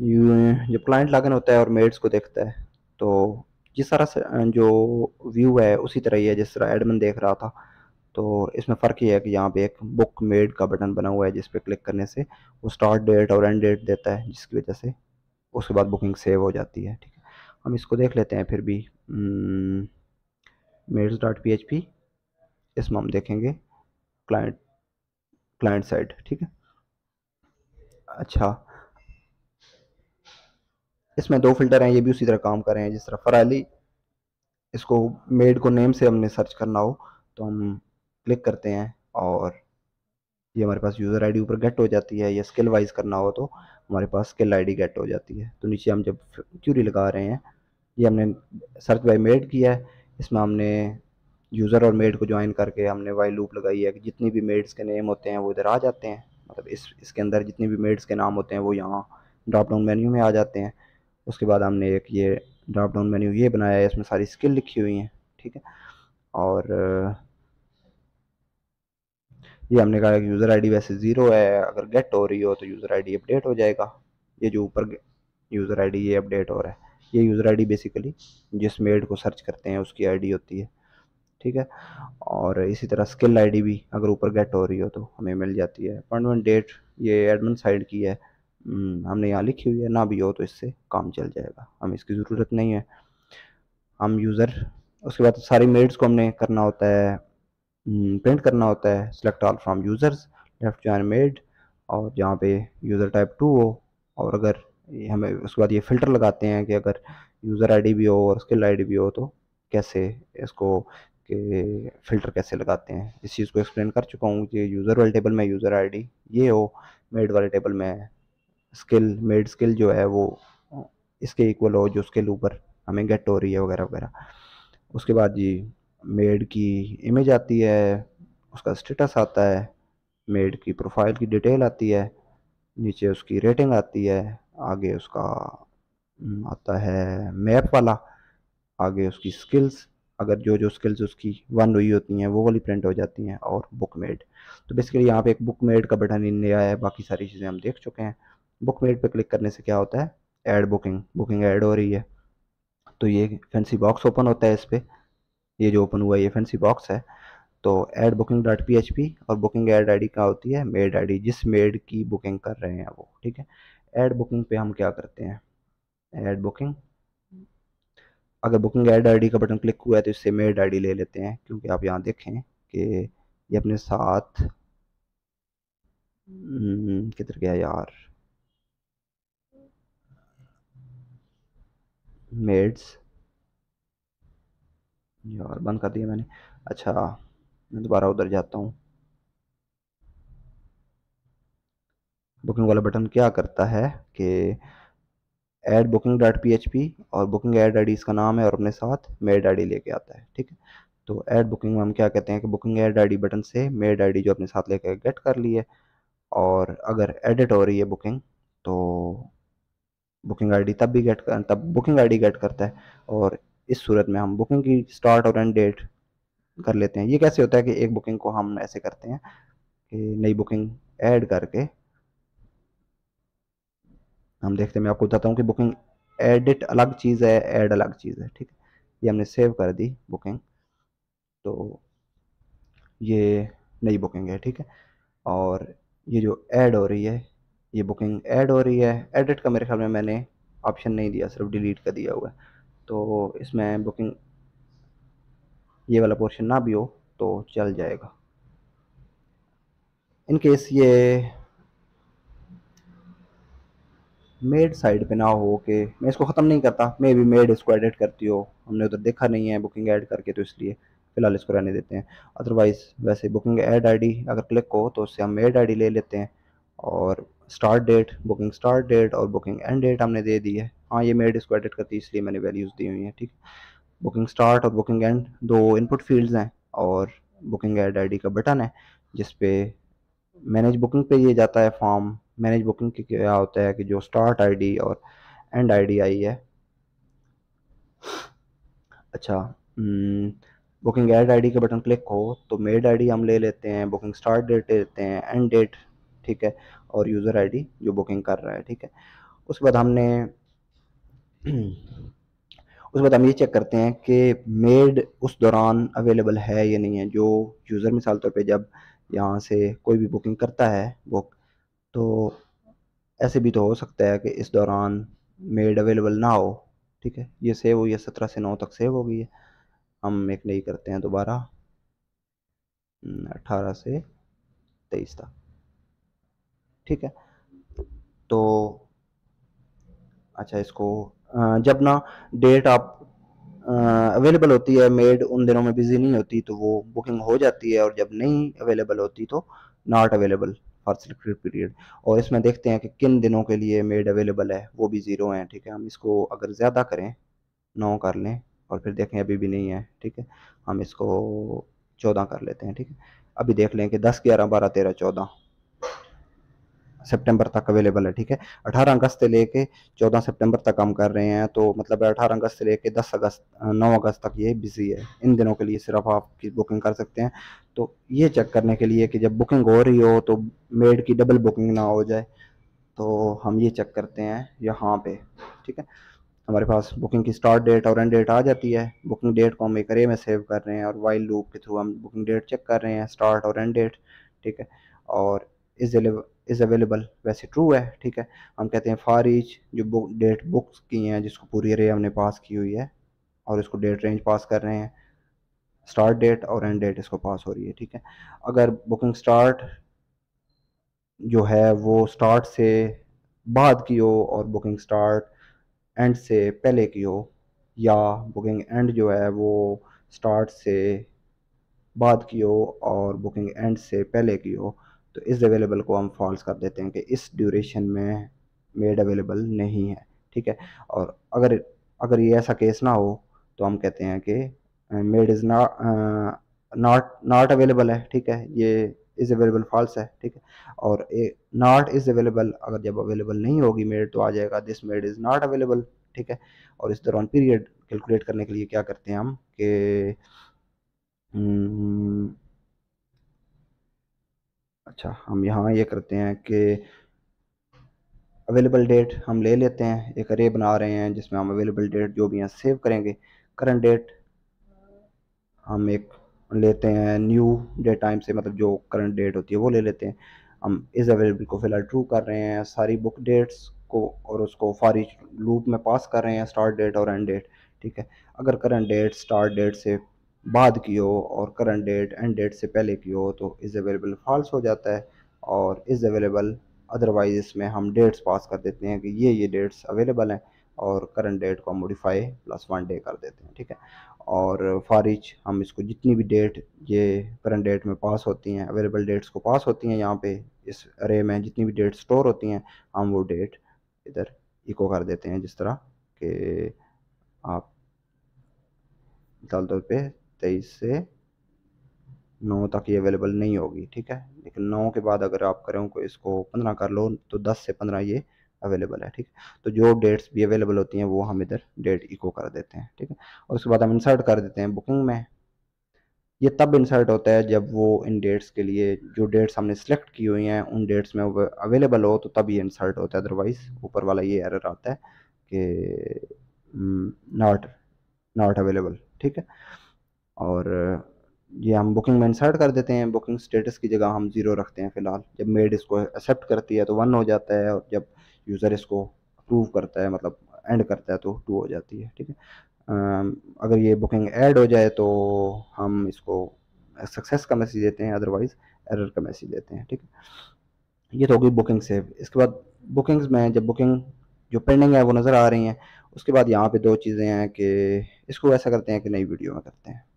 जब क्लाइंट लागन होता है और मेड्स को देखता है तो ये सारा जो व्यू है उसी तरह ही है जिस तरह एडमन देख रहा था तो इसमें फ़र्क ये है कि यहाँ पे एक बुक मेड का बटन बना हुआ है जिस पर क्लिक करने से वो स्टार्ट डेट और एंड डेट देता है जिसकी वजह से उसके बाद बुकिंग सेव हो जाती है ठीक है हम इसको देख लेते हैं फिर भी maids dot P H P इसमें हम देखेंगे क्लाइंट क्लाइंट साइड ठीक है अच्छा इसमें दो फिल्टर हैं ये भी उसी तरह काम कर रहे हैं जिस तरह फराली इसको मेड को नेम से हमने सर्च करना हो तो हम क्लिक करते हैं और ये हमारे पास यूज़र आईडी ऊपर गेट हो जाती है या स्किल वाइज करना हो तो हमारे पास स्किल आईडी गेट हो जाती है तो नीचे हम जब क्यूरी लगा रहे हैं ये हमने सर्च बाय मेड किया है इसमें हमने यूज़र और मेड को ज्वाइन करके हमने वाई लूप लगाई है कि जितनी भी मेड्स के नेम होते हैं वो इधर आ जाते हैं मतलब इस इसके अंदर जितनी भी मेड्स के नाम होते हैं वो यहाँ ड्रॉप डाउन मेन्यू में आ जाते हैं उसके बाद हमने एक ये ड्रॉप डाउन मेन्यू ये बनाया है इसमें सारी स्किल लिखी हुई हैं ठीक है और ये हमने कहा कि यूज़र आईडी वैसे ज़ीरो है अगर गेट हो रही हो तो यूज़र आईडी अपडेट हो जाएगा ये जो ऊपर यूज़र आईडी ये अपडेट हो रहा है ये यूज़र आईडी बेसिकली जिस मेड को सर्च करते हैं उसकी आईडी होती है ठीक है और इसी तरह स्किल आईडी भी अगर ऊपर गेट हो रही हो तो हमें मिल जाती है अपॉइंटमेंट डेट ये एडमिन साइड की है हम्म, हमने यहाँ लिखी हुई है ना भी हो तो इससे काम चल जाएगा हमें इसकी ज़रूरत नहीं है हम यूज़र उसके बाद सारी मेरिट्स को हमने करना होता है प्रिंट हम्म, करना होता है select all from users left join maid और जहाँ पे यूज़र टाइप टू हो और अगर हमें उसके बाद ये फ़िल्टर लगाते हैं कि अगर यूज़र आईडी भी हो और स्किल आईडी भी हो तो कैसे इसको कि फ़िल्टर कैसे लगाते हैं इस चीज़ को एक्सप्लेन कर चुका हूँ कि यूज़र वाले टेबल में यूज़र आईडी ये हो मेड वाले टेबल में स्किल मेड स्किल जो है वो इसके इक्वल हो जो स्किल ऊपर हमें गेट हो रही है वगैरह वगैरह उसके बाद जी मेड की इमेज आती है उसका स्टेटस आता है मेड की प्रोफाइल की डिटेल आती है नीचे उसकी रेटिंग आती है आगे उसका हम्म, आता है मैप वाला आगे उसकी स्किल्स अगर जो जो स्किल्स उसकी वन हुई होती हैं वो वाली प्रिंट हो जाती हैं और बुक मेड तो बेसिकली यहाँ पे एक बुक मेड का बटन नया है बाकी सारी चीज़ें हम देख चुके हैं बुक मेड पर क्लिक करने से क्या होता है एड बुकिंग बुकिंग ऐड हो रही है तो ये फैंसी बॉक्स ओपन होता है इस पर ये जो ओपन हुआ है ये फैंसी बॉक्स है तो add booking dot P H P और बुकिंग एड आई डी क्या होती है मेड आई डी जिस मेड की बुकिंग कर रहे हैं वो ठीक है एड बुकिंग पे हम क्या करते हैं एड बुकिंग अगर बुकिंग एड आई डी का बटन क्लिक हुआ है तो इससे मेड आई डी ले लेते हैं क्योंकि आप यहाँ देखें कि ये अपने साथ हम्म, किधर गया यार मेड्स यार बंद कर दिया मैंने अच्छा मैं दोबारा उधर जाता हूँ बुकिंग वाला बटन क्या करता है कि add booking dot P H P और बुकिंग एड आई डी इसका नाम है और अपने साथ मेड आई डी लेके आता है ठीक है तो एड बुकिंग में हम क्या कहते हैं कि booking add I D button से मेड आई डी जो अपने साथ लेके गेट कर ली है और अगर एडिट हो रही है बुकिंग तो बुकिंग आईडी तब भी गेट कर तब बुकिंग आईडी गेट करता है और इस सूरत में हम बुकिंग की स्टार्ट और एंड डेट कर लेते हैं ये कैसे होता है कि एक बुकिंग को हम ऐसे करते हैं कि नई बुकिंग ऐड करके हम देखते हैं मैं आपको बताता हूँ कि बुकिंग एडिट अलग चीज़ है ऐड अलग चीज़ है ठीक है ये हमने सेव कर दी बुकिंग तो ये नई बुकिंग है ठीक है और ये जो ऐड हो रही है ये बुकिंग ऐड हो रही है एडिट का मेरे ख्याल में मैंने ऑप्शन नहीं दिया सिर्फ डिलीट का दिया हुआ है तो इसमें बुकिंग ये वाला पोर्शन ना भी हो तो चल जाएगा इन केस ये मेड साइड पे ना हो के मैं इसको ख़त्म नहीं करता मे भी मेड इसको एडिट करती हो हमने उधर देखा नहीं है बुकिंग ऐड करके तो इसलिए फ़िलहाल इसको रहने देते हैं अदरवाइज़ वैसे बुकिंग ऐड आईडी अगर क्लिक हो तो उससे हम मेड आईडी ले लेते हैं और start date booking start date और बुकिंग एंड डेट हमने दे दी है हाँ ये मेड इसको एडिट करती है इसलिए मैंने वैल्यूज़ दी हुई हैं ठीक बुकिंग स्टार्ट और बुकिंग एंड दो इनपुट फील्ड्स हैं और बुकिंग एड आईडी का बटन है जिसपे मैनेज बुकिंग पे ये जाता है फॉर्म मैनेज बुकिंग के क्या होता है कि जो स्टार्ट आईडी और एंड आईडी आई है अच्छा बुकिंग एड आईडी का बटन क्लिक हो तो मेड आईडी हम ले लेते हैं बुकिंग स्टार्ट डेट ले लेते हैं एंड डेट ठीक है और यूज़र आईडी जो बुकिंग कर रहा है ठीक है उसके बाद हमने उसके बाद हम ये चेक करते हैं कि मेड उस दौरान अवेलेबल है या नहीं है जो यूज़र मिसाल तौर पे जब यहाँ से कोई भी बुकिंग करता है बुक तो ऐसे भी तो हो सकता है कि इस दौरान मेड अवेलेबल ना हो ठीक है ये सेव हुई है सत्रह से नौ तक सेव हो गई है हम एक नई करते हैं दोबारा अठारह से तेईस तक ठीक है तो अच्छा इसको जब ना डेट आप अवेलेबल होती है मेड उन दिनों में बिजी नहीं होती तो वो बुकिंग हो जाती है और जब नहीं अवेलेबल होती तो not available for selected period और इसमें देखते हैं कि किन दिनों के लिए मेड अवेलेबल है वो भी ज़ीरो हैं ठीक है हम इसको अगर ज़्यादा करें नौ कर लें और फिर देखें अभी भी नहीं है ठीक है हम इसको चौदह कर लेते हैं ठीक है अभी देख लें कि दस ग्यारह बारह तेरह चौदह सितंबर तक अवेलेबल है ठीक है 18 अगस्त से लेके 14 सितंबर तक हम कर रहे हैं तो मतलब 18 अगस्त से लेके 10 अगस्त 9 अगस्त तक ये बिजी है इन दिनों के लिए सिर्फ आपकी बुकिंग कर सकते हैं तो ये चेक करने के लिए कि जब बुकिंग हो रही हो तो मेड की डबल बुकिंग ना हो जाए तो हम ये चेक करते हैं यहाँ पे ठीक है हमारे पास बुकिंग की स्टार्ट डेट और एंड डेट आ जाती है बुकिंग डेट को हम एक में सेव कर रहे हैं और वाइल्ड लूप के थ्रू हम बुकिंग डेट चेक कर रहे हैं स्टार्ट और एंड डेट ठीक है और इज इज़ अवेलेबल वैसे ट्रू है ठीक है हम कहते हैं फारिज ईच जो बुक डेट बुक्स की हैं जिसको पूरी रे हमने पास की हुई है और इसको डेट रेंज पास कर रहे हैं स्टार्ट डेट और एंड डेट इसको पास हो रही है ठीक है अगर बुकिंग स्टार्ट जो है वो स्टार्ट से बाद की हो और बुकिंग स्टार्ट एंड से पहले की हो या बुकिंग एंड जो है वो स्टार्ट से बाद की हो और बुकिंग एंड से पहले की हो तो इस अवेलेबल को हम फॉल्स कर देते हैं कि इस ड्यूरेशन में मेड अवेलेबल नहीं है ठीक है और अगर अगर ये ऐसा केस ना हो तो हम कहते हैं कि maid is not not not available है ठीक है ये इज़ अवेलेबल फॉल्स है ठीक है और नॉट इज़ अवेलेबल अगर जब अवेलेबल नहीं होगी मेड तो आ जाएगा this maid is not available ठीक है और इस दौरान पीरियड कैलकुलेट करने के लिए क्या करते हैं हम कि हम्म, अच्छा हम यहाँ ये करते हैं कि अवेलेबल डेट हम ले लेते हैं एक अरे बना रहे हैं जिसमें हम अवेलेबल डेट जो भी हैं सेव करेंगे करंट डेट हम एक लेते हैं न्यू डेट टाइम से मतलब जो करंट डेट होती है वो ले लेते हैं हम इस अवेलेबल को फ़िलहाल ट्रू कर रहे हैं सारी बुक डेट्स को और उसको फारी लूप में पास कर रहे हैं स्टार्ट डेट और एंड डेट ठीक है अगर करंट डेट स्टार्ट डेट से बाद की हो और करंट डेट एंड डेट से पहले की हो तो इज़ अवेलेबल फॉल्स हो जाता है और इज़ अवेलेबल अदरवाइज़ इसमें हम डेट्स पास कर देते हैं कि ये ये डेट्स अवेलेबल हैं और करंट डेट को मॉडिफाई प्लस वन डे कर देते हैं ठीक है और फारिज हम इसको जितनी भी डेट ये करंट डेट में पास होती हैं अवेलेबल डेट्स को पास होती हैं यहाँ पे इस अरे में जितनी भी डेट स्टोर होती हैं हम वो डेट इधर इको कर देते हैं जिस तरह के आप मिसाल तौर पे तेईस से नौ तक ये अवेलेबल नहीं होगी ठीक है लेकिन नौ के बाद अगर आप करें को इसको पंद्रह कर लो तो दस से पंद्रह ये अवेलेबल है ठीक है तो जो डेट्स भी अवेलेबल होती हैं वो हम इधर डेट इको कर देते हैं ठीक है और उसके बाद हम इंसर्ट कर देते हैं बुकिंग में ये तब इंसर्ट होता है जब वो इन डेट्स के लिए जो डेट्स हमने सेलेक्ट की हुई हैं उन डेट्स में अवेलेबल हो तो तब ये इंसर्ट होता है अदरवाइज ऊपर वाला ये एरर आता है कि नॉट नॉट अवेलेबल ठीक है और ये हम बुकिंग में इंसर्ट कर देते हैं बुकिंग स्टेटस की जगह हम ज़ीरो रखते हैं फ़िलहाल जब मेड इसको एक्सेप्ट करती है तो वन हो जाता है और जब यूज़र इसको अप्रूव करता है मतलब एंड करता है तो टू हो जाती है ठीक है अगर ये बुकिंग ऐड हो जाए तो हम इसको सक्सेस का मैसेज देते हैं अदरवाइज़ एरर का मैसेज देते हैं ठीक है ये तो होगी बुकिंग सेव इसके बाद बुकिंग्स में जब बुकिंग जो पेंडिंग है वो नज़र आ रही हैं उसके बाद यहाँ पे दो चीज़ें हैं कि इसको ऐसा करते हैं कि नई वीडियो में करते हैं